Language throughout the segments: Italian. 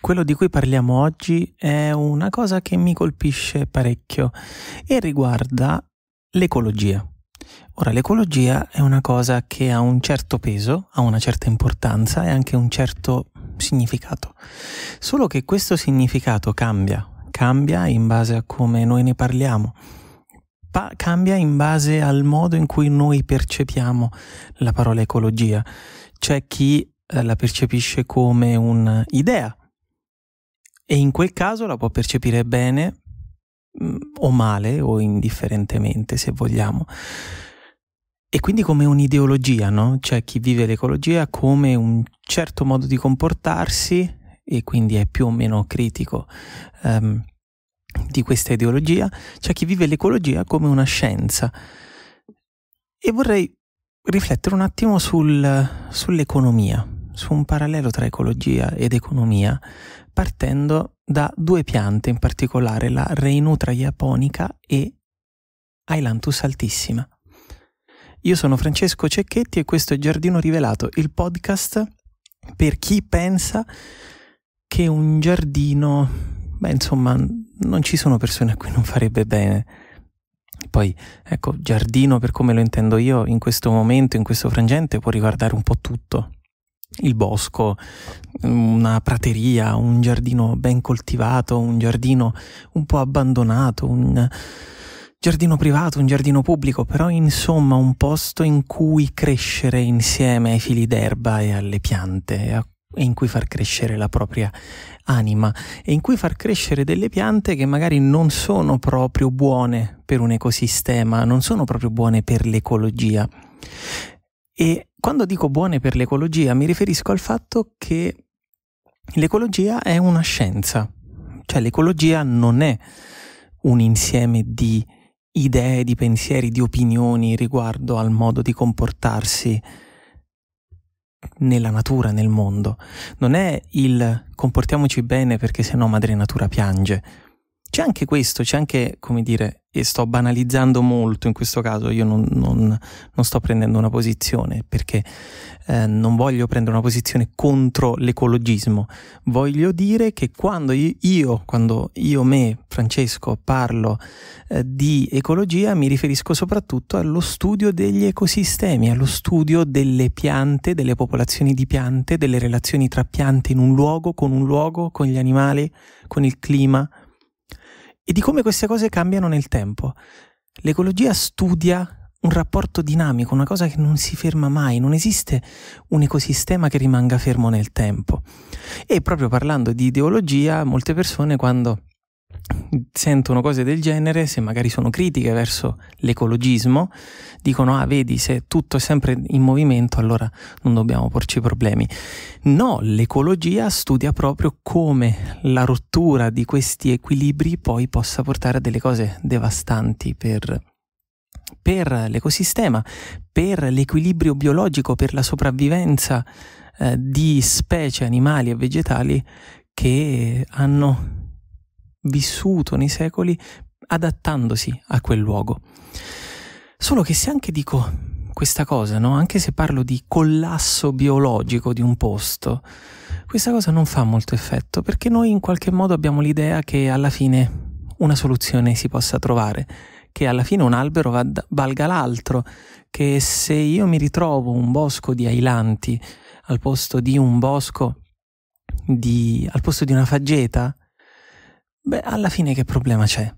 Quello di cui parliamo oggi è una cosa che mi colpisce parecchio e riguarda l'ecologia. Ora, l'ecologia è una cosa che ha un certo peso, ha una certa importanza e anche un certo significato. Solo che questo significato cambia, cambia in base a come noi ne parliamo, pa- cambia in base al modo in cui noi percepiamo la parola ecologia. C'è chi eh, la percepisce come un'idea e in quel caso la può percepire bene mm, o male o indifferentemente se vogliamo. E quindi come un'ideologia, no? Cioè chi vive l'ecologia come un certo modo di comportarsi e quindi è più o meno critico um, di questa ideologia, c'è cioè, chi vive l'ecologia come una scienza. E vorrei riflettere un attimo sul, sull'economia su un parallelo tra ecologia ed economia partendo da due piante in particolare, la Reinutra japonica e Ailanthus altissima. Io sono Francesco Cecchetti e questo è Giardino Rivelato, il podcast per chi pensa che un giardino, beh insomma, non ci sono persone a cui non farebbe bene. Poi, ecco, giardino per come lo intendo io in questo momento, in questo frangente, può riguardare un po' tutto il bosco, una prateria, un giardino ben coltivato, un giardino un po' abbandonato, un giardino privato, un giardino pubblico, però insomma un posto in cui crescere insieme ai fili d'erba e alle piante e in cui far crescere la propria anima e in cui far crescere delle piante che magari non sono proprio buone per un ecosistema, non sono proprio buone per l'ecologia. E quando dico buone per l'ecologia mi riferisco al fatto che l'ecologia è una scienza, cioè l'ecologia non è un insieme di idee, di pensieri, di opinioni riguardo al modo di comportarsi nella natura, nel mondo. Non è il comportiamoci bene perché sennò madre natura piange c'è anche questo, c'è anche, come dire, e sto banalizzando molto in questo caso, io non, non, non sto prendendo una posizione perché eh, non voglio prendere una posizione contro l'ecologismo, voglio dire che quando io, quando io me, Francesco, parlo eh, di ecologia mi riferisco soprattutto allo studio degli ecosistemi, allo studio delle piante, delle popolazioni di piante, delle relazioni tra piante in un luogo, con un luogo, con gli animali, con il clima e di come queste cose cambiano nel tempo. L'ecologia studia un rapporto dinamico, una cosa che non si ferma mai, non esiste un ecosistema che rimanga fermo nel tempo. E proprio parlando di ideologia, molte persone quando sentono cose del genere, se magari sono critiche verso l'ecologismo, dicono ah vedi se tutto è sempre in movimento allora non dobbiamo porci problemi. No, l'ecologia studia proprio come la rottura di questi equilibri poi possa portare a delle cose devastanti per, per l'ecosistema, per l'equilibrio biologico, per la sopravvivenza eh, di specie animali e vegetali che hanno vissuto nei secoli adattandosi a quel luogo. Solo che se anche dico questa cosa, no? anche se parlo di collasso biologico di un posto, questa cosa non fa molto effetto perché noi in qualche modo abbiamo l'idea che alla fine una soluzione si possa trovare, che alla fine un albero vada, valga l'altro, che se io mi ritrovo un bosco di ailanti al posto di un bosco di, al posto di una faggeta, beh, alla fine che problema c'è?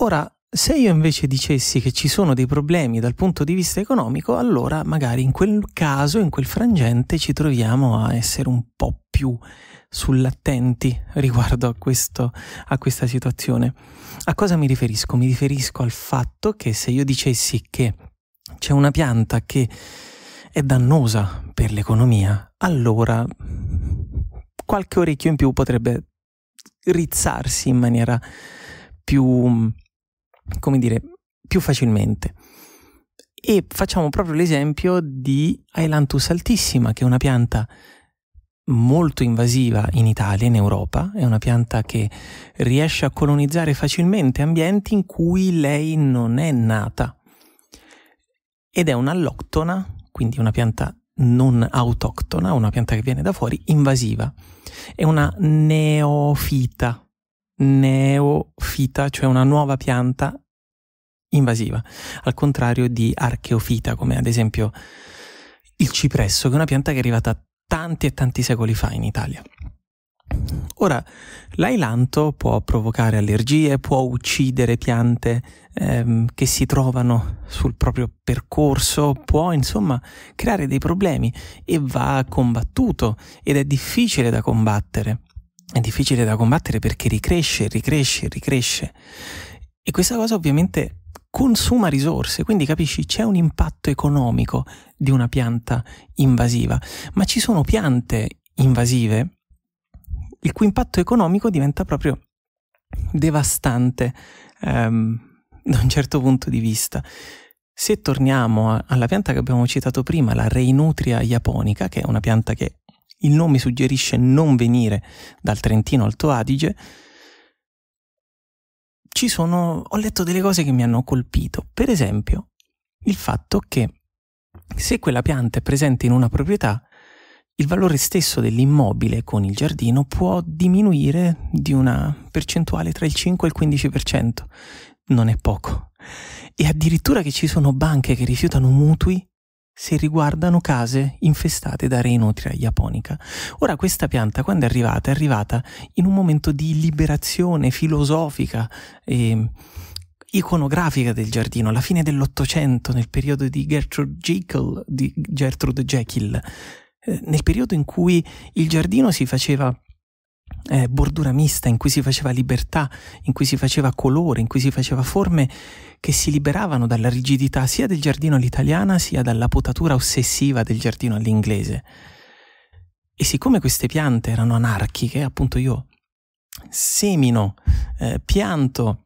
Ora, se io invece dicessi che ci sono dei problemi dal punto di vista economico, allora magari in quel caso, in quel frangente, ci troviamo a essere un po' più sull'attenti riguardo a, questo, a questa situazione. A cosa mi riferisco? Mi riferisco al fatto che se io dicessi che c'è una pianta che è dannosa per l'economia, allora qualche orecchio in più potrebbe rizzarsi in maniera più, come dire, più facilmente. E facciamo proprio l'esempio di Ailanthus altissima, che è una pianta molto invasiva in Italia, in Europa, è una pianta che riesce a colonizzare facilmente ambienti in cui lei non è nata ed è un'alloctona, quindi una pianta non autoctona, una pianta che viene da fuori, invasiva. È una neofita, neofita, cioè una nuova pianta invasiva, al contrario di archeofita, come ad esempio il cipresso, che è una pianta che è arrivata tanti e tanti secoli fa in Italia. Ora, l'ailanto può provocare allergie, può uccidere piante ehm, che si trovano sul proprio percorso, può insomma creare dei problemi e va combattuto ed è difficile da combattere. È difficile da combattere perché ricresce, ricresce, ricresce. E questa cosa ovviamente consuma risorse, quindi capisci c'è un impatto economico di una pianta invasiva, ma ci sono piante invasive il cui impatto economico diventa proprio devastante ehm, da un certo punto di vista. Se torniamo a, alla pianta che abbiamo citato prima, la Reinutria japonica, che è una pianta che il nome suggerisce non venire dal Trentino Alto Adige, ci sono, ho letto delle cose che mi hanno colpito. Per esempio, il fatto che se quella pianta è presente in una proprietà, il valore stesso dell'immobile con il giardino può diminuire di una percentuale tra il 5 e il 15%. Non è poco. E addirittura che ci sono banche che rifiutano mutui se riguardano case infestate da Reinutria japonica. Ora questa pianta quando è arrivata è arrivata in un momento di liberazione filosofica e iconografica del giardino, alla fine dell'Ottocento, nel periodo di Gertrude Jekyll, di Gertrude Jekyll eh, nel periodo in cui il giardino si faceva eh, bordura mista, in cui si faceva libertà, in cui si faceva colore, in cui si faceva forme che si liberavano dalla rigidità sia del giardino all'italiana sia dalla potatura ossessiva del giardino all'inglese. E siccome queste piante erano anarchiche, appunto io semino, eh, pianto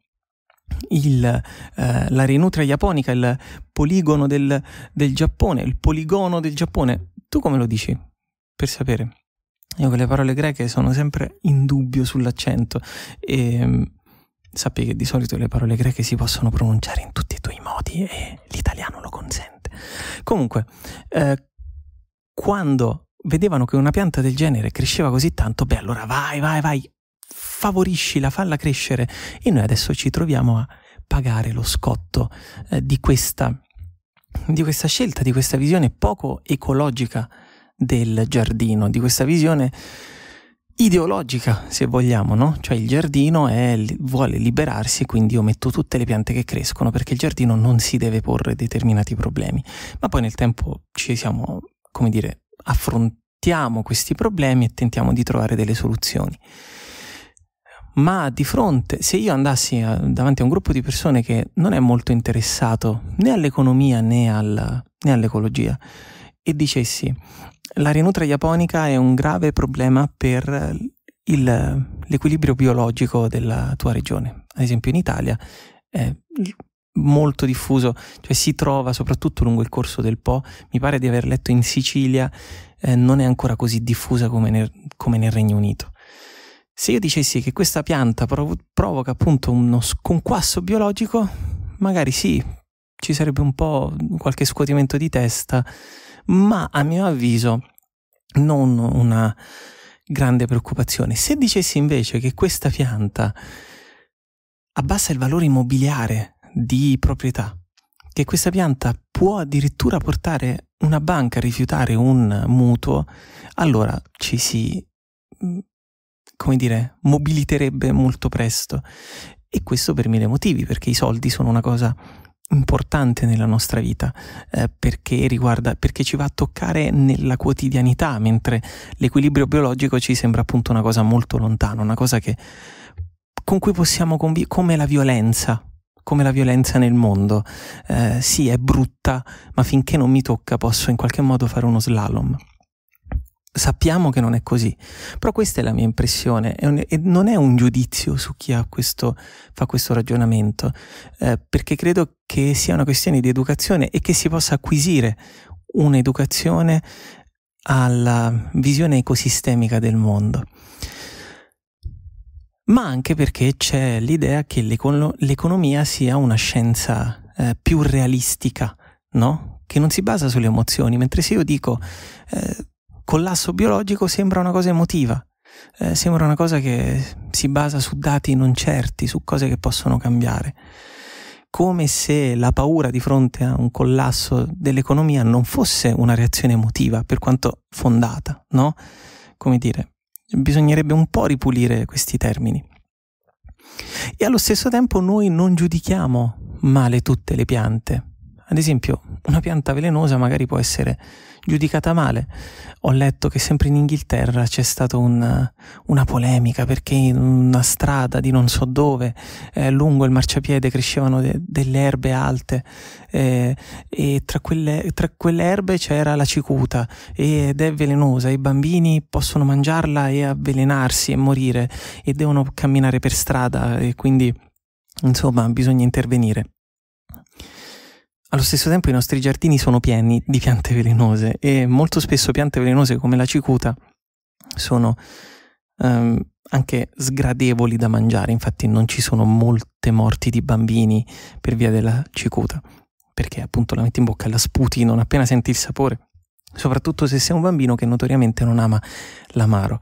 il, eh, la rinutria japonica, il poligono del, del Giappone, il poligono del Giappone, tu come lo dici? Per sapere. Io con le parole greche sono sempre in dubbio sull'accento e mm, sappi che di solito le parole greche si possono pronunciare in tutti i tuoi modi e l'italiano lo consente. Comunque, eh, quando vedevano che una pianta del genere cresceva così tanto, beh allora vai, vai, vai, favoriscila, falla crescere e noi adesso ci troviamo a pagare lo scotto eh, di questa di questa scelta, di questa visione poco ecologica del giardino, di questa visione ideologica, se vogliamo, no? Cioè il giardino è, vuole liberarsi, quindi io metto tutte le piante che crescono perché il giardino non si deve porre determinati problemi. Ma poi nel tempo ci siamo, come dire, affrontiamo questi problemi e tentiamo di trovare delle soluzioni ma di fronte, se io andassi a, davanti a un gruppo di persone che non è molto interessato né all'economia né, al, né all'ecologia e dicessi la rinutra japonica è un grave problema per il, l'equilibrio biologico della tua regione, ad esempio in Italia è molto diffuso, cioè si trova soprattutto lungo il corso del Po, mi pare di aver letto in Sicilia eh, non è ancora così diffusa come nel, come nel Regno Unito se io dicessi che questa pianta prov- provoca appunto uno sconquasso biologico, magari sì, ci sarebbe un po' qualche scuotimento di testa, ma a mio avviso non una grande preoccupazione. Se dicessi invece che questa pianta abbassa il valore immobiliare di proprietà, che questa pianta può addirittura portare una banca a rifiutare un mutuo, allora ci si mhmm, come dire, mobiliterebbe molto presto. E questo per mille motivi, perché i soldi sono una cosa importante nella nostra vita eh, perché riguarda perché ci va a toccare nella quotidianità mentre l'equilibrio biologico ci sembra appunto una cosa molto lontana una cosa che con cui possiamo convivere come la violenza come la violenza nel mondo eh, sì è brutta ma finché non mi tocca posso in qualche modo fare uno slalom sappiamo che non è così, però questa è la mia impressione è un, e non è un giudizio su chi questo, fa questo ragionamento, eh, perché credo che sia una questione di educazione e che si possa acquisire un'educazione alla visione ecosistemica del mondo, ma anche perché c'è l'idea che l'econo- l'economia sia una scienza eh, più realistica, no? che non si basa sulle emozioni, mentre se io dico... Eh, collasso biologico sembra una cosa emotiva, eh, sembra una cosa che si basa su dati non certi, su cose che possono cambiare. Come se la paura di fronte a un collasso dell'economia non fosse una reazione emotiva, per quanto fondata, no? Come dire, bisognerebbe un po' ripulire questi termini. E allo stesso tempo noi non giudichiamo male tutte le piante ad esempio, una pianta velenosa magari può essere giudicata male. Ho letto che sempre in Inghilterra c'è stata un, una polemica perché in una strada di non so dove, eh, lungo il marciapiede, crescevano de delle erbe alte eh, e tra quelle, tra quelle erbe c'era la cicuta ed è velenosa. I bambini possono mangiarla e avvelenarsi e morire e devono camminare per strada e quindi... Insomma, bisogna intervenire. Allo stesso tempo i nostri giardini sono pieni di piante velenose e molto spesso piante velenose come la cicuta sono ehm, anche sgradevoli da mangiare, infatti non ci sono molte morti di bambini per via della cicuta, perché appunto la metti in bocca e la sputi non appena senti il sapore, soprattutto se sei un bambino che notoriamente non ama l'amaro.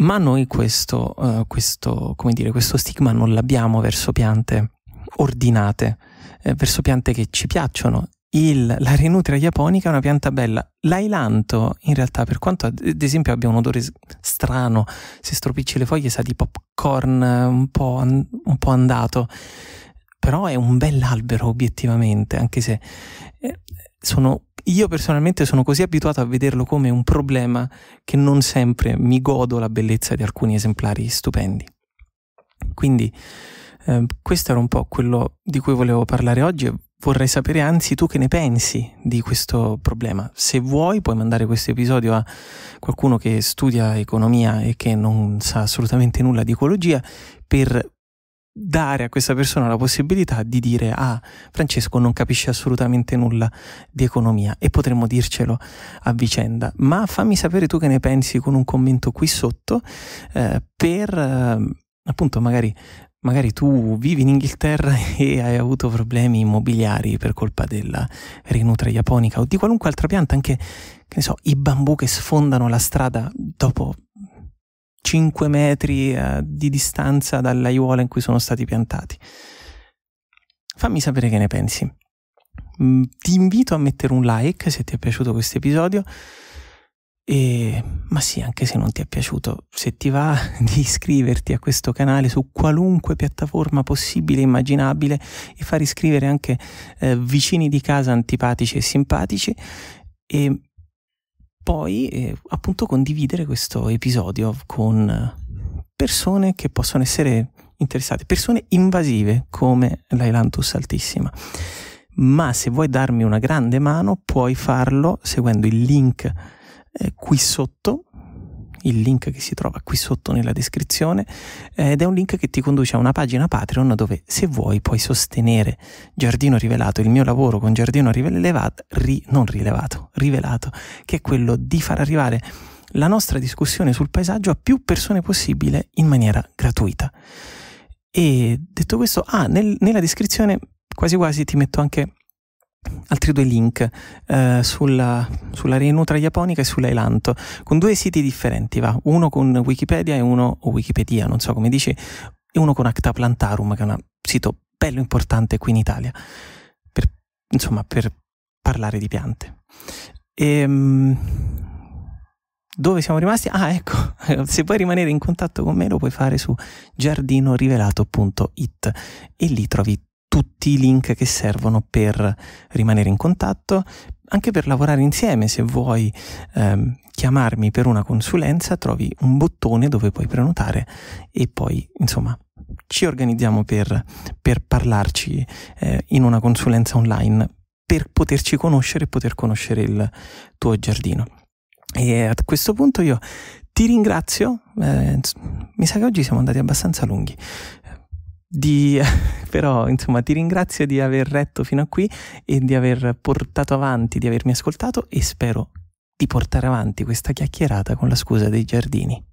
Ma noi questo, eh, questo, dire, questo stigma non l'abbiamo verso piante ordinate eh, verso piante che ci piacciono. Il, la rinutria japonica è una pianta bella. L'ailanto, in realtà, per quanto ad esempio abbia un odore strano, se stropicci le foglie sa di popcorn un po', an, un po andato, però è un bell'albero obiettivamente, anche se eh, sono io personalmente sono così abituato a vederlo come un problema che non sempre mi godo la bellezza di alcuni esemplari stupendi. Quindi Ehm, questo era un po' quello di cui volevo parlare oggi e vorrei sapere anzi tu che ne pensi di questo problema. Se vuoi puoi mandare questo episodio a qualcuno che studia economia e che non sa assolutamente nulla di ecologia per dare a questa persona la possibilità di dire ah Francesco non capisce assolutamente nulla di economia e potremmo dircelo a vicenda ma fammi sapere tu che ne pensi con un commento qui sotto eh, per eh, appunto magari magari tu vivi in Inghilterra e hai avuto problemi immobiliari per colpa della rinutra japonica o di qualunque altra pianta, anche che ne so, i bambù che sfondano la strada dopo 5 metri eh, di distanza dall'aiuola in cui sono stati piantati. Fammi sapere che ne pensi. Mm, ti invito a mettere un like se ti è piaciuto questo episodio. E, ma sì, anche se non ti è piaciuto, se ti va di iscriverti a questo canale su qualunque piattaforma possibile e immaginabile e far iscrivere anche eh, vicini di casa antipatici e simpatici e poi eh, appunto condividere questo episodio con persone che possono essere interessate, persone invasive come l'Ailantus altissima ma se vuoi darmi una grande mano puoi farlo seguendo il link eh, qui sotto, il link che si trova qui sotto nella descrizione eh, ed è un link che ti conduce a una pagina Patreon dove se vuoi puoi sostenere Giardino Rivelato, il mio lavoro con Giardino Rivelato, ri, non rilevato, rivelato, che è quello di far arrivare la nostra discussione sul paesaggio a più persone possibile in maniera gratuita. E detto questo, ah, nel, nella descrizione quasi quasi ti metto anche altri due link eh, sulla, sulla Rienutra Japonica e sull'Eilanto, con due siti differenti, va? uno con Wikipedia e uno, o Wikipedia, non so come dici, e uno con Acta Plantarum, che è un sito bello importante qui in Italia, per, insomma, per parlare di piante. E, ehm, dove siamo rimasti? Ah, ecco, se vuoi rimanere in contatto con me lo puoi fare su giardinorivelato.it e lì trovi tutti i link che servono per rimanere in contatto, anche per lavorare insieme. Se vuoi ehm, chiamarmi per una consulenza, trovi un bottone dove puoi prenotare e poi, insomma, ci organizziamo per, per parlarci eh, in una consulenza online per poterci conoscere e poter conoscere il tuo giardino. E a questo punto io ti ringrazio, eh, mi sa che oggi siamo andati abbastanza lunghi. Di, però insomma ti ringrazio di aver retto fino a qui e di aver portato avanti, di avermi ascoltato e spero di portare avanti questa chiacchierata con la scusa dei giardini.